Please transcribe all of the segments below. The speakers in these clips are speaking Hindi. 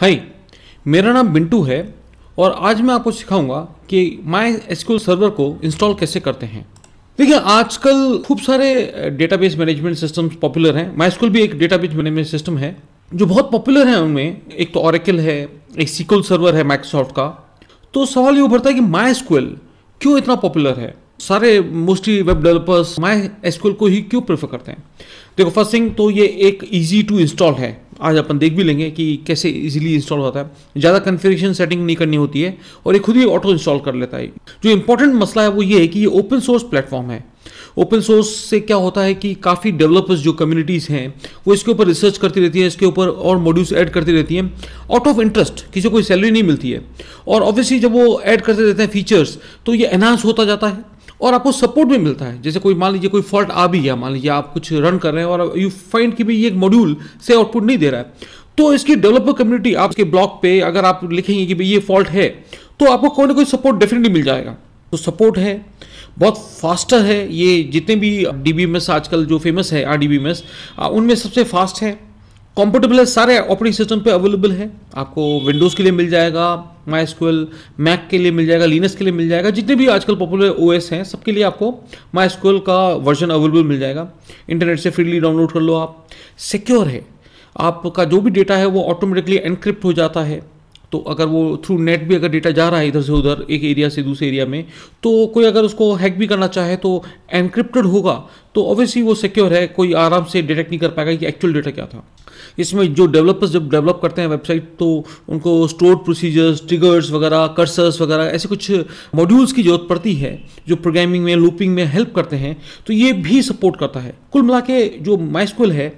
हाय मेरा नाम बिंटू है और आज मैं आपको सिखाऊंगा कि माई एसक्यूएल सर्वर को इंस्टॉल कैसे करते हैं देखिए आजकल खूब सारे डेटाबेस मैनेजमेंट सिस्टम्स पॉपुलर हैं माय एसक्यूएल भी एक डेटाबेस मैनेजमेंट सिस्टम है जो बहुत पॉपुलर है उनमें एक तो ऑरेकल है एक सिक्वल सर्वर है माइक्रोसॉफ्ट का तो सवाल ये उभरता है कि माई एसक्यूएल क्यों इतना पॉपुलर है सारे mostly web developers MySQL को ही क्यों प्रेफर करते हैं देखो फर्स्ट थिंग तो ये एक ईजी टू इंस्टॉल है आज अपन देख भी लेंगे कि कैसे इजीली इंस्टॉल होता है ज़्यादा कन्फिग्रेशन सेटिंग नहीं करनी होती है और ये खुद ही ऑटो इंस्टॉल कर लेता है जो इंपॉर्टेंट मसला है वो ये है कि ये ओपन सोर्स प्लेटफॉर्म है ओपन सोर्स से क्या होता है कि काफ़ी डेवलपर्स जो कम्युनिटीज़ हैं वो इसके ऊपर रिसर्च करती रहती है इसके ऊपर और मॉड्यूल्स ऐड करती रहती हैं आउट ऑफ इंटरेस्ट किसी को सैलरी नहीं मिलती है और ऑब्वियसली जब वो ऐड करते रहते हैं फीचर्स तो ये एनहांस होता जाता है और आपको सपोर्ट भी मिलता है जैसे कोई मान लीजिए कोई फॉल्ट आ भी गया मान लीजिए आप कुछ रन कर रहे हैं और यू फाइंड कि भाई ये एक मॉड्यूल से आउटपुट नहीं दे रहा है तो इसकी डेवलपर कम्युनिटी आपके ब्लॉग पे अगर आप लिखेंगे कि भाई ये फॉल्ट है तो आपको कोई ना कोई सपोर्ट डेफिनेटली मिल जाएगा तो सपोर्ट है बहुत फास्टर है ये जितने भी डी बी आजकल जो फेमस है आर डी उनमें सबसे फास्ट है कॉम्फर्टेबल है सारे ऑपरेटिंग सिस्टम पे अवेलेबल है आपको विंडोज़ के लिए मिल जाएगा माई स्कूल मैक के लिए मिल जाएगा लीनस के लिए मिल जाएगा जितने भी आजकल पॉपुलर ओ एस हैं सबके लिए आपको माई का वर्जन अवेलेबल मिल जाएगा इंटरनेट से फ्रीली डाउनलोड कर लो आप सिक्योर है आपका जो भी डेटा है वो ऑटोमेटिकली एनक्रिप्ट हो जाता है तो अगर वो थ्रू नेट भी अगर डेटा जा रहा है इधर से उधर एक एरिया से दूसरे एरिया में तो कोई अगर उसको हैक भी करना चाहे तो एनक्रिप्टेड होगा तो ऑब्वियसली वो सिक्योर है कोई आराम से डिटेक्ट नहीं कर पाएगा कि एक्चुअल डेटा क्या था इसमें जो डेवलपर्स जब डेवलप करते हैं वेबसाइट तो उनको स्टोर प्रोसीजर्स ट्रिगर्स वगैरह कर्सर्स वगैरह ऐसे कुछ मॉड्यूल्स की जरूरत पड़ती है जो प्रोग्रामिंग में लूपिंग में हेल्प करते हैं तो ये भी सपोर्ट करता है कुल मिला के जो माइस्कुल है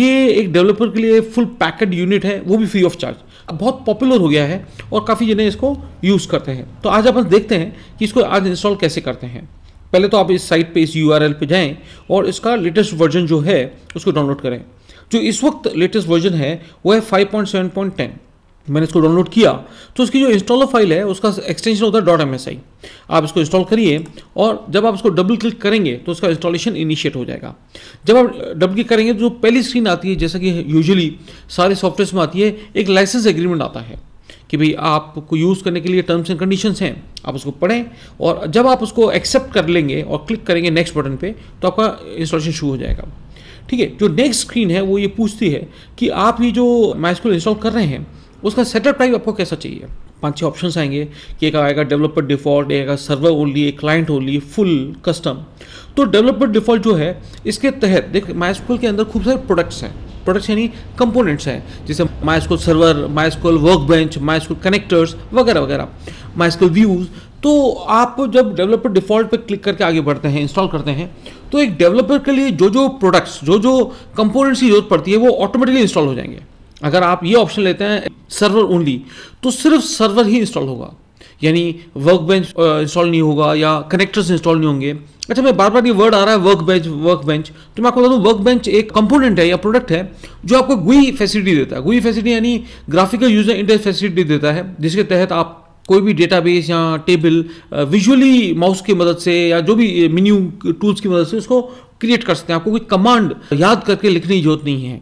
ये एक डेवलपर के लिए फुल पैकेड यूनिट है वो भी फ्री ऑफ चार्ज अब बहुत पॉपुलर हो गया है और काफ़ी जने इसको यूज़ करते हैं तो आज आप देखते हैं कि इसको आज इंस्टॉल कैसे करते हैं पहले तो आप इस साइट पे इस यू पे जाएं और इसका लेटेस्ट वर्जन जो है उसको डाउनलोड करें जो इस वक्त लेटेस्ट वर्जन है वो है 5.7.10 मैंने इसको डाउनलोड किया तो उसकी जो इंस्टॉलर फाइल है उसका एक्सटेंशन होता है डॉट एम आप इसको इंस्टॉल करिए और जब आप इसको डबल क्लिक करेंगे तो उसका इंस्टॉलेशन इनिशिएट हो जाएगा जब आप डबल क्लिक करेंगे तो जो पहली स्क्रीन आती है जैसा कि यूजुअली सारे सॉफ्टवेयर में आती है एक लाइसेंस एग्रीमेंट आता है कि भाई आपको यूज़ करने के लिए टर्म्स एंड कंडीशंस हैं आप उसको पढ़ें और जब आप उसको एक्सेप्ट कर लेंगे और क्लिक करेंगे नेक्स्ट बटन पे तो आपका इंस्टॉलेशन शुरू हो जाएगा ठीक है जो नेक्स्ट स्क्रीन है वो ये पूछती है कि आप ये जो माइस्कूल इंस्टॉल कर रहे हैं उसका सेटअप टाइप आपको कैसा चाहिए पाँच छः ऑप्शंस आएंगे कि एक आएगा डेवलपर डिफॉल्ट एक आएगा सर्वर ओनली एक क्लाइंट ओनली फुल कस्टम तो डेवलपर डिफॉल्ट जो है इसके तहत देख माइस्कूल के अंदर खूब सारे प्रोडक्ट्स हैं प्रोडक्ट्स यानी कंपोनेंट्स हैं जैसे MySQL server MySQL workbench MySQL connectors वगैरह वगैरह माइस्कूल व्यूज़ तो आप जब डेवलपर डिफॉल्ट पर क्लिक करके आगे बढ़ते हैं इंस्टॉल करते हैं तो एक डेवलपर के लिए जो जो प्रोडक्ट्स जो जो कंपोनेंट्स की जरूरत पड़ती है वो ऑटोमेटिकली इंस्टॉल हो जाएंगे अगर आप ये ऑप्शन लेते हैं सर्वर ओनली तो सिर्फ सर्वर ही इंस्टॉल होगा यानी वर्क बेंच इंस्टॉल नहीं होगा या कनेक्टर्स इंस्टॉल नहीं होंगे अच्छा मैं बार बार ये वर्ड आ रहा है वर्क बेंच वर्क बेंच तो मैं आपको बता दूँ वर्क बेंच एक कंपोनेंट है या प्रोडक्ट है जो आपको गुई फैसिलिटी देता है गुई फैसिलिटी यानी ग्राफिकल यूजर इंटर फैसिलिटी देता है जिसके तहत आप कोई भी डेटाबेस या टेबल विजुअली माउस की मदद से या जो भी मेन्यू टूल्स की मदद से उसको क्रिएट कर सकते हैं आपको कोई कमांड याद करके लिखने की जरूरत नहीं है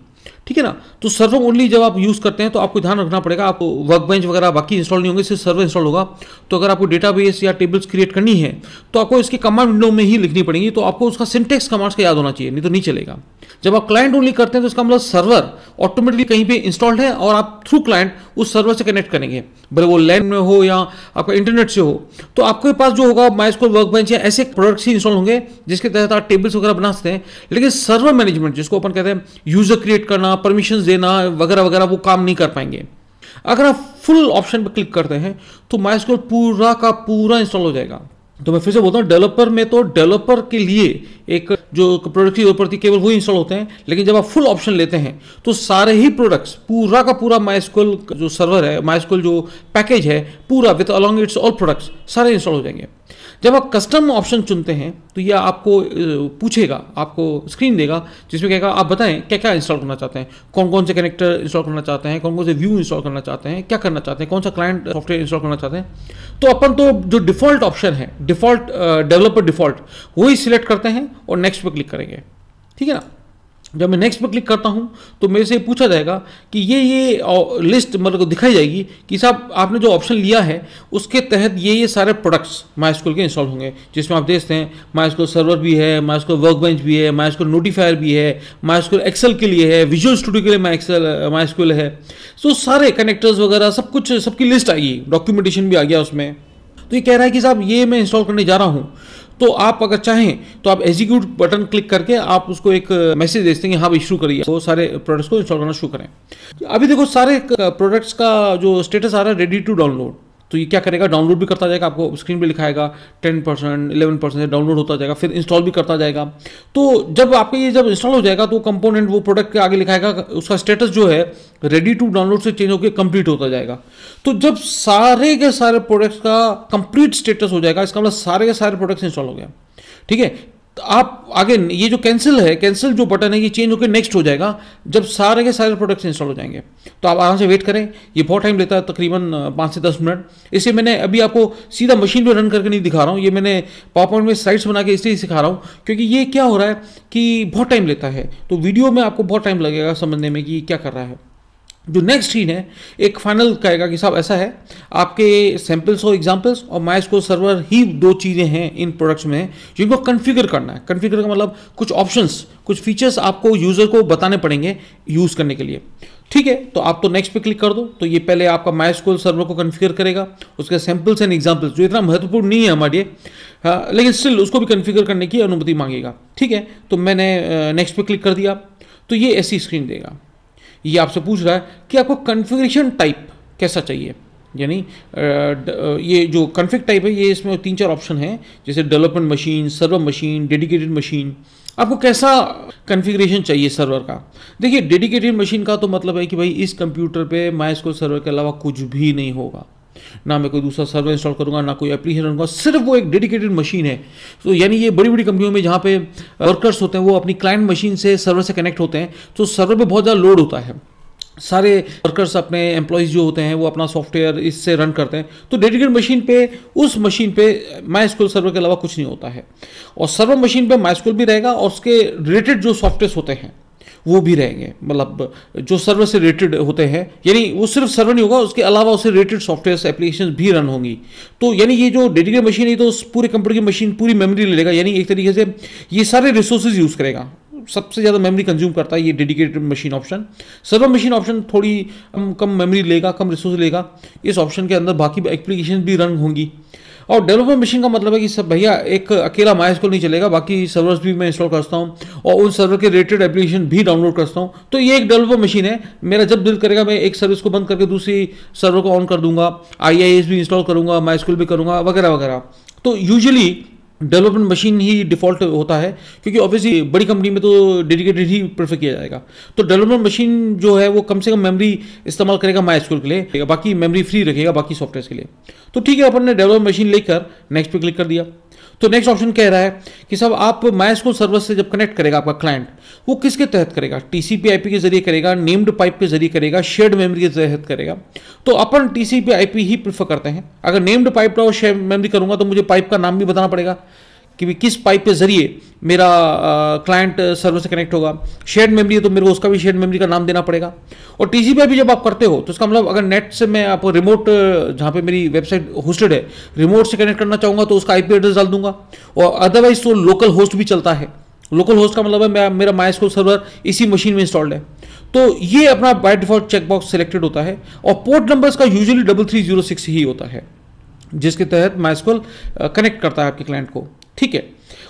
ठीक है ना तो सर्वर ओनली जब आप यूज़ करते हैं तो आपको ध्यान रखना पड़ेगा आपको वर्क बेंच वगैरह बाकी इंस्टॉल नहीं होंगे सिर्फ सर्वर इंस्टॉल होगा तो अगर आपको डेटाबेस या टेबल्स क्रिएट करनी है तो आपको इसके कमांड विंडो में ही लिखनी पड़ेगी तो आपको उसका सिंटेक्स कमांड्स का याद होना चाहिए नहीं तो नहीं चलेगा जब आप क्लाइंट ओनली करते हैं तो इसका मतलब सर्वर ऑटोमेटिकली कहीं पे इंस्टॉल्ड है और आप थ्रू क्लाइंट उस सर्वर से कनेक्ट करेंगे भले वो लैंड में हो या आपका इंटरनेट से हो तो आपके पास जो होगा माई वर्क बेंच या ऐसे प्रोडक्ट्स ही इंस्टॉल होंगे जिसके तहत आप टेबल्स वगैरह बना सकते हैं लेकिन सर्वर मैनेजमेंट जिसको अपन कहते हैं यूजर क्रिएट करना परमिशन देना वगैरह वगैरह वो काम नहीं कर पाएंगे अगर आप फुल ऑप्शन पर क्लिक करते हैं तो माई पूरा का पूरा इंस्टॉल हो जाएगा तो मैं फिर से बोलता हूँ डेवलपर में तो डेवलपर के लिए एक जो प्रोडक्ट की ऊपर केवल वो इंस्टॉल होते हैं लेकिन जब आप फुल ऑप्शन लेते हैं तो सारे ही प्रोडक्ट्स पूरा का पूरा माइस्कुल जो सर्वर है माइस्कुल जो पैकेज है पूरा with along its all products सारे इंस्टॉल हो जाएंगे जब आप कस्टम ऑप्शन चुनते हैं तो ये आपको पूछेगा आपको स्क्रीन देगा जिसमें कहेगा आप बताएं क्या क्या इंस्टॉल करना चाहते हैं कौन कौन से कनेक्टर इंस्टॉल करना चाहते हैं कौन कौन से व्यू इंस्टॉल करना चाहते हैं क्या करना चाहते हैं कौन सा क्लाइंट सॉफ्टवेयर इंस्टॉल करना चाहते हैं तो अपन तो जो डिफॉल्ट ऑप्शन है डिफॉल्ट डेवलपर डिफॉल्ट वही सिलेक्ट करते हैं और नेक्स्ट पर क्लिक करेंगे ठीक है ना जब मैं नेक्स्ट पर क्लिक करता हूँ तो मेरे से पूछा जाएगा कि ये ये लिस्ट मतलब दिखाई जाएगी कि साहब आपने जो ऑप्शन लिया है उसके तहत ये ये सारे प्रोडक्ट्स माई स्कूल के इंस्टॉल होंगे जिसमें आप देखते हैं माई स्कूल सर्वर भी है माई स्कूल वर्क बेंच भी है माई स्कूल नोटिफायर भी है माई स्कूल एक्सेल के लिए है विजुअल स्टूडियो के लिए माई एक्सल माई स्कूल है सो सारे कनेक्टर्स वगैरह सब कुछ सबकी लिस्ट आएगी डॉक्यूमेंटेशन भी आ गया उसमें तो ये कह रहा है कि साहब ये मैं इंस्टॉल करने जा रहा हूँ तो आप अगर चाहें तो आप एग्जीक्यूट बटन क्लिक करके आप उसको एक मैसेज देते हैं हैं हाँ इशू करिए तो सारे प्रोडक्ट्स को इंस्टॉल करना शुरू करें अभी देखो सारे प्रोडक्ट्स का जो स्टेटस आ रहा है रेडी टू डाउनलोड तो ये क्या करेगा डाउनलोड भी करता जाएगा आपको स्क्रीन पर लिखाएगा ten percent eleven percent download होता जाएगा फिर इंस्टॉल भी करता जाएगा तो जब आपके ये जब इंस्टॉल हो जाएगा तो कंपोनेंट वो प्रोडक्ट के आगे लिखाएगा उसका स्टेटस जो है रेडी टू डाउनलोड से चेंज होकर कंप्लीट होता जाएगा तो जब सारे के सारे प्रोडक्ट्स का कंप्लीट स्टेटस हो जाएगा इसका मतलब सारे के सारे प्रोडक्ट्स इंस्टॉल हो गया ठीक है तो आप आगे ये जो कैंसिल है कैंसिल जो बटन है ये चेंज होकर नेक्स्ट हो जाएगा जब सारे के सारे प्रोडक्ट्स इंस्टॉल हो जाएंगे तो आप आराम से वेट करें ये बहुत टाइम लेता है तकरीबन पाँच से दस मिनट इसलिए मैंने अभी आपको सीधा मशीन पर रन करके नहीं दिखा रहा हूँ ये मैंने पावर में स्लाइड्स बना के इसलिए सिखा रहा हूँ क्योंकि ये क्या हो रहा है कि बहुत टाइम लेता है तो वीडियो में आपको बहुत टाइम लगेगा समझने में कि क्या कर रहा है जो नेक्स्ट सीन है एक फाइनल कहेगा कि साहब ऐसा है आपके सैम्पल्स और एग्जाम्पल्स और माई सर्वर ही दो चीज़ें हैं इन प्रोडक्ट्स में जिनको कन्फिगर करना है कन्फिगर का मतलब कुछ ऑप्शंस कुछ फीचर्स आपको यूज़र को बताने पड़ेंगे यूज़ करने के लिए ठीक है तो आप तो नेक्स्ट पे क्लिक कर दो तो ये पहले आपका माई स्कूल सर्वर को कन्फिगर करेगा उसके सैम्पल्स एंड एग्जाम्पल्स जो इतना महत्वपूर्ण नहीं है हमारे लिए हाँ, लेकिन स्टिल उसको भी कन्फिगर करने की अनुमति मांगेगा ठीक है तो मैंने नेक्स्ट पे क्लिक कर दिया तो ये ऐसी स्क्रीन देगा ये आपसे पूछ रहा है कि आपको कन्फिग्रेशन टाइप कैसा चाहिए यानी ये जो कन्फिक टाइप है ये इसमें तीन चार ऑप्शन हैं जैसे development machine server machine dedicated machine आपको कैसा कन्फिग्रेशन चाहिए सर्वर का देखिए डेडिकेटेड मशीन का तो मतलब है कि भाई इस कंप्यूटर पे माइस्को सर्वर के अलावा कुछ भी नहीं होगा ना मैं कोई दूसरा सर्वर इंस्टॉल करूंगा ना कोई एप्लीकेशन करूंगा सिर्फ वो एक डेडिकेटेड मशीन है तो यानी ये बड़ी बड़ी कंपनियों में जहाँ पे वर्कर्स uh, होते हैं वो अपनी क्लाइंट मशीन से सर्वर से कनेक्ट होते हैं तो सर्वर पर बहुत ज़्यादा लोड होता है सारे वर्कर्स अपने एम्प्लॉयज़ जो होते हैं वो अपना सॉफ्टवेयर इससे रन करते हैं तो डेडिकेट मशीन पे उस मशीन पे माइस्कूल सर्वर के अलावा कुछ नहीं होता है और सर्वर मशीन पे माइस्कूल भी रहेगा और उसके रिलेटेड जो सॉफ्टवेयर होते हैं वो भी रहेंगे मतलब जो सर्वर से रिलेटेड होते हैं यानी वो सिर्फ सर्वर नहीं होगा उसके अलावा उससे रिलेटेड सॉफ्टवेयर एप्लीकेशन भी रन होंगी तो यानी ये जो डेडिकेटेड मशीन है तो उस पूरे कंप्यूटर की मशीन पूरी मेमोरी ले लेगा यानी एक तरीके से ये सारे रिसोर्सेज यूज़ करेगा सबसे ज़्यादा मेमोरी कंज्यूम करता है ये dedicated machine option server machine option थोड़ी कम मेमोरी लेगा कम रिसोर्स लेगा इस ऑप्शन के अंदर बाकी एप्लीकेशन भी रन होंगी और डेवलपर मशीन का मतलब है कि सब भैया एक अकेला माई को नहीं चलेगा बाकी सर्वर्स भी मैं इंस्टॉल करता हूँ और उन सर्वर के रिलेटेड एप्लीकेशन भी डाउनलोड करता हूँ तो ये एक डेवलपर मशीन है मेरा जब दिल करेगा मैं एक सर्विस को बंद करके दूसरी सर्वर को ऑन कर दूंगा आई भी इंस्टॉल करूंगा माई भी करूंगा वगैरह वगैरह तो यूजली डेवलपमेंट मशीन ही डिफ़ॉल्ट होता है क्योंकि ऑब्वियसली बड़ी कंपनी में तो डेडिकेटेड ही प्रेफर किया जाएगा तो डेवलपमेंट मशीन जो है वो कम से कम मेमोरी इस्तेमाल करेगा माई स्कूल के लिए बाकी मेमोरी फ्री रखेगा बाकी सॉफ्टवेयर के लिए तो ठीक है अपन ने डेवलपमेंट मशीन लेकर नेक्स्ट पे क्लिक कर दिया तो नेक्स्ट ऑप्शन कह रहा है कि सब आप माई स्कूल सर्वर से जब कनेक्ट करेगा आपका क्लाइंट वो किसके तहत करेगा टीसीपी के जरिए करेगा नेम्ड पाइप के जरिए करेगा शेयर्ड मेमोरी के तहत करेगा तो अपन टीसीपी ही प्रीफर करते हैं अगर नेम्ड पाइप और शेयर मेमरी करूंगा तो मुझे पाइप का नाम भी बताना पड़ेगा कि भी किस पाइप के जरिए मेरा क्लाइंट सर्वर से कनेक्ट होगा शेयर्ड मेमोरी है तो मेरे को उसका भी शेयर्ड मेमोरी का नाम देना पड़ेगा और टीसीपी भी जब आप करते हो तो इसका मतलब अगर नेट से मैं आप रिमोट जहाँ पे मेरी वेबसाइट होस्टेड है रिमोट से कनेक्ट करना चाहूँगा तो उसका आईपी एड्रेस डाल दूंगा और अदरवाइज तो लोकल होस्ट भी चलता है लोकल होस्ट का मतलब है मैं मेरा माई स्कूल सर्वर इसी मशीन में इंस्टॉल्ड है तो ये अपना बाय डिफॉल्ट चेकबॉक्स सेलेक्टेड होता है और पोर्ट नंबर्स का usually double three zero six ही होता है जिसके तहत माइस्कोल कनेक्ट करता है आपके क्लाइंट को ठीक है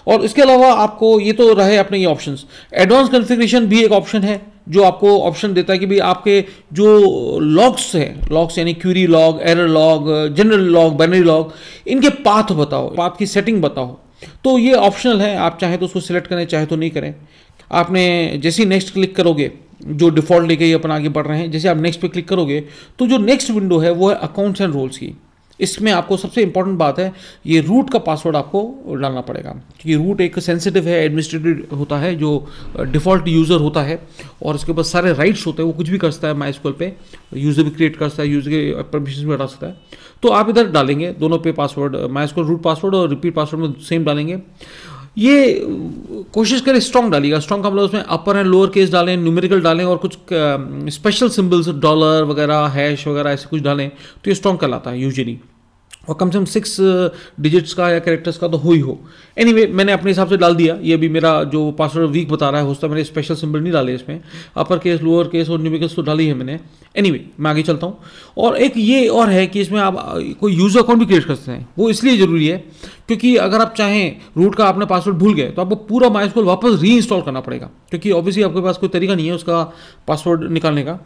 और इसके अलावा आपको ये तो रहे अपने ये ऑप्शन एडवांस कन्फिग्रेशन भी एक ऑप्शन है जो आपको ऑप्शन देता है कि भाई आपके जो लॉग्स हैं लॉग्स यानी query log error log general log binary log इनके पाथ बताओ पाथ की सेटिंग बताओ तो ये ऑप्शनल है आप चाहे तो उसको सिलेक्ट करें चाहे तो नहीं करें आपने जैसे ही नेक्स्ट क्लिक करोगे जो डिफ़ॉल्ट लेके ही अपन आगे बढ़ रहे हैं जैसे आप नेक्स्ट पे क्लिक करोगे तो जो नेक्स्ट विंडो है वो है अकाउंट्स एंड रोल्स की इसमें आपको सबसे इंपॉर्टेंट बात है ये रूट का पासवर्ड आपको डालना पड़ेगा क्योंकि रूट एक सेंसिटिव है एडमिनिस्ट्रेटिव होता है जो डिफ़ॉल्ट यूज़र होता है और उसके ऊपर सारे राइट्स होते हैं वो कुछ भी कर सकता है माई स्कूल पर यूज़र भी क्रिएट कर सकता है यूज़र के परमिशन भी हटा सकता है तो आप इधर डालेंगे दोनों पे password MySQL root password और रिपीट पासवर्ड में सेम डालेंगे ये कोशिश करें स्ट्रॉन्ग डालिएगा स्ट्रॉन्ग का मतलब उसमें अपर एंड लोअर केस डालें न्यूमेरिकल डालें और कुछ स्पेशल सिंबल्स डॉलर वगैरह हैश वगैरह ऐसे कुछ डालें तो ये स्ट्रॉन्ग कहलाता है यूजली और कम से कम सिक्स डिजिट्स uh, का या कैरेक्टर्स का तो हो ही हो एनी anyway, मैंने अपने हिसाब से डाल दिया ये भी मेरा जो पासवर्ड वीक बता रहा है होता मैंने स्पेशल सिंबल नहीं डाले इसमें अपर केस लोअर केस और न्यूमिकल्स तो डाली है मैंने एनी anyway, मैं आगे चलता हूँ और एक ये और है कि इसमें आप uh, कोई यूज़र अकाउंट भी क्रिएट कर सकते हैं वो इसलिए ज़रूरी है क्योंकि अगर आप चाहें रूट का आपने पासवर्ड भूल गए तो आपको पूरा माइस्कोल वापस री करना पड़ेगा क्योंकि ऑब्वियसली आपके पास कोई तरीका नहीं है उसका पासवर्ड निकालने का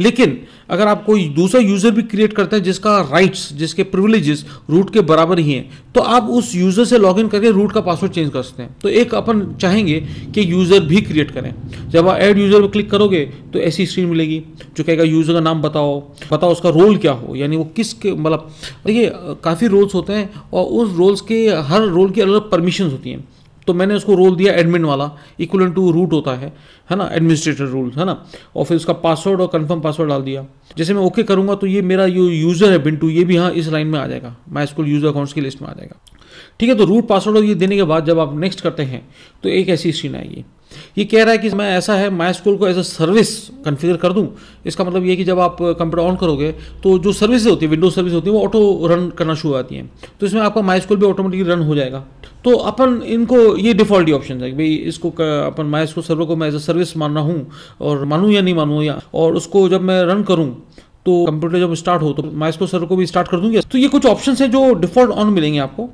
लेकिन अगर आप कोई दूसरा यूज़र भी क्रिएट करते हैं जिसका राइट्स जिसके प्रिविलेजेस रूट के बराबर ही हैं तो आप उस यूज़र से लॉगिन करके रूट का पासवर्ड चेंज कर सकते हैं तो एक अपन चाहेंगे कि यूज़र भी क्रिएट करें जब आप ऐड यूज़र पर क्लिक करोगे तो ऐसी स्क्रीन मिलेगी जो कहेगा यूज़र का नाम बताओ बताओ उसका रोल क्या हो यानी वो किस मतलब देखिए काफ़ी रोल्स होते हैं और उस रोल्स के हर रोल की अलग अलग परमिशन होती हैं तो मैंने उसको रोल दिया एडमिन वाला इक्वल टू रूट होता है है ना एडमिनिस्ट्रेटर रूल है ना और फिर उसका पासवर्ड और कंफर्म पासवर्ड डाल दिया जैसे मैं ओके करूँगा तो ये मेरा जो यूज़र है बिन टू ये भी हाँ इस लाइन में आ जाएगा माई स्कूल यूज़र अकाउंट्स की लिस्ट में आ जाएगा ठीक है तो रूट पासवर्ड और ये देने के बाद जब आप नेक्स्ट करते हैं तो एक ऐसी स्क्रीन आएगी ये कह रहा है कि मैं ऐसा है माई स्कूल को एज अ सर्विस कन्फिगर कर दूं इसका मतलब ये कि जब आप कंप्यूटर ऑन करोगे तो जो सर्विस होती है विंडो सर्विस होती है वो ऑटो रन करना शुरू आती है तो इसमें आपका माई स्कूल भी ऑटोमेटिकली रन हो जाएगा तो अपन इनको ये डिफॉल्ट ऑप्शन है भाई इसको अपन मैं इसको सर्वर को मैं एज अ सर्विस मान रहा हूँ और मानूँ या नहीं मानूँ या और उसको जब मैं रन करूँ तो कंप्यूटर जब स्टार्ट हो तो मैं इसको सर्वर को भी स्टार्ट कर दूंगी तो ये कुछ ऑप्शन हैं जो डिफॉल्ट ऑन मिलेंगे आपको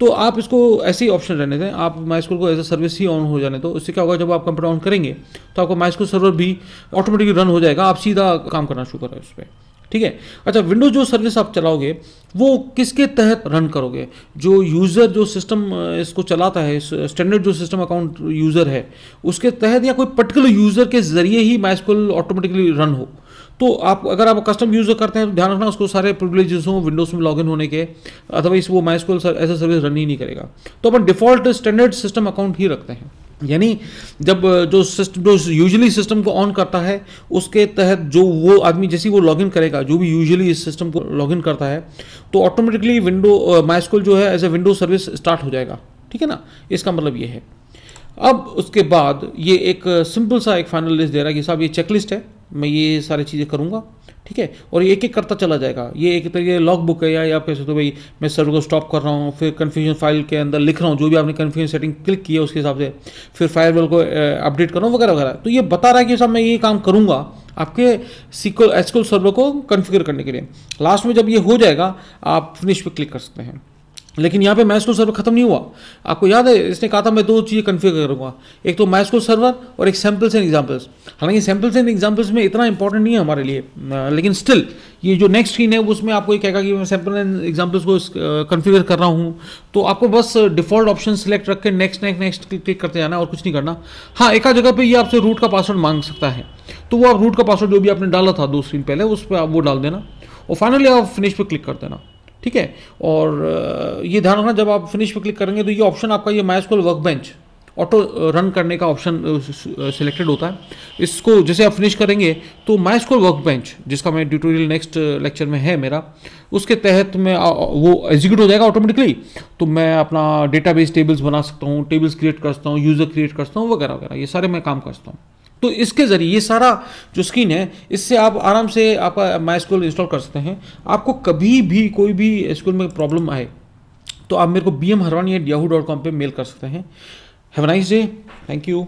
तो आप इसको ऐसे ही ऑप्शन रहने दें आप माई स्कूल को एज अ सर्विस ही ऑन हो जाने दो तो उससे क्या होगा जब आप कंप्यूटर ऑन करेंगे तो आपका माई स्कूल सर्वर भी ऑटोमेटिकली रन हो जाएगा आप सीधा काम करना शुरू करें उस पर ठीक है अच्छा विंडोज जो सर्विस आप चलाओगे वो किसके तहत रन करोगे जो यूज़र जो सिस्टम इसको चलाता है स्टैंडर्ड जो सिस्टम अकाउंट यूज़र है उसके तहत या कोई पर्टिकुलर यूज़र के ज़रिए ही माइस्कुल ऑटोमेटिकली रन हो तो आप अगर आप कस्टम यूज़र करते हैं तो ध्यान रखना उसको सारे प्रिवलेजेस हों विंडोज में लॉगिन होने के अदरवाइज वो माइस्कुल ऐसा सर्विस रन ही नहीं करेगा तो अपन डिफॉल्ट स्टैंडर्ड सिस्टम अकाउंट ही रखते हैं यानी जब जो सिस्टम जो यूजुअली सिस्टम को ऑन करता है उसके तहत जो वो आदमी जैसे वो लॉगिन करेगा जो भी यूजली इस सिस्टम को लॉगिन करता है तो ऑटोमेटिकली विंडो माइस्कोल जो है as a window service start हो जाएगा ठीक है ना इसका मतलब ये है अब उसके बाद ये एक सिंपल सा एक फाइनल लिस्ट दे रहा है कि साहब ये चेकलिस्ट है मैं ये सारी चीज़ें करूँगा ठीक है और एक एक करता चला जाएगा ये एक तरीके लॉग बुक है या आप कह सकते हो भाई मैं सर्वर को स्टॉप कर रहा हूँ फिर कन्फ्यूजन फाइल के अंदर लिख रहा हूँ जो भी आपने कन्फ्यूजन सेटिंग क्लिक किया उसके हिसाब से फिर फायरवॉल को अपडेट कर रहा हूँ वगैरह वगैरह तो ये बता रहा है कि साहब मैं ये काम करूँगा आपके सिक्वल एसक्ल सर्वर को कन्फिगर करने के लिए लास्ट में जब ये हो जाएगा आप फिनिश पर क्लिक कर सकते हैं लेकिन यहाँ पे मैस्को सर्वर खत्म नहीं हुआ आपको याद है इसने कहा था मैं दो चीज़ें कन्फिगर करूँगा एक तो मैस्को सर्वर और एक सैम्पल्स एंड एग्जाम्पल्स हालांकि सैम्पल्स एंड एग्जाम्पल्स में इतना इंपॉर्टेंट नहीं है हमारे लिए लेकिन स्टिल ये जो नेक्स्ट स्क्रीन है उसमें आपको ये कहेगा कि मैं सैम्पल एंड एग्जाम्पल्स को कन्फिगर कर रहा हूँ तो आपको बस डिफॉल्ट ऑप्शन सेलेक्ट रख के नेक्स्ट नेक्स्ट नेक्स्ट क्लिक करते जाना और कुछ नहीं करना हाँ एक जगह पर यह आपसे रूट का पासवर्ड मांग सकता है तो वो आप रूट का पासवर्ड जो भी आपने डाला था दो स्क्रीन पहले उस पर आप वो डाल देना और फाइनली आप फिनिश पर क्लिक कर देना ठीक है और ये ध्यान रखना जब आप फिनिश पर क्लिक करेंगे तो ये ऑप्शन आपका ये MySQL workbench auto run करने का ऑप्शन सिलेक्टेड होता है इसको जैसे आप फिनिश करेंगे तो माइस्कोल वर्क बेंच जिसका मैं ट्यूटोरियल नेक्स्ट लेक्चर में है मेरा उसके तहत मैं वो एग्जीक्यूट हो जाएगा ऑटोमेटिकली तो मैं अपना डेटाबेस टेबल्स बना सकता हूँ टेबल्स क्रिएट करता हूँ यूज़र क्रिएट करता हूँ वगैरह वगैरह ये सारे मैं काम करता हूँ तो इसके ज़रिए ये सारा जो स्क्रीन है इससे आप आराम से आप माई स्कूल इंस्टॉल कर सकते हैं आपको कभी भी कोई भी स्कूल में प्रॉब्लम आए तो आप मेरे को B M Harwani at Yahoo dot com पर मेल कर सकते हैं have nice day thank you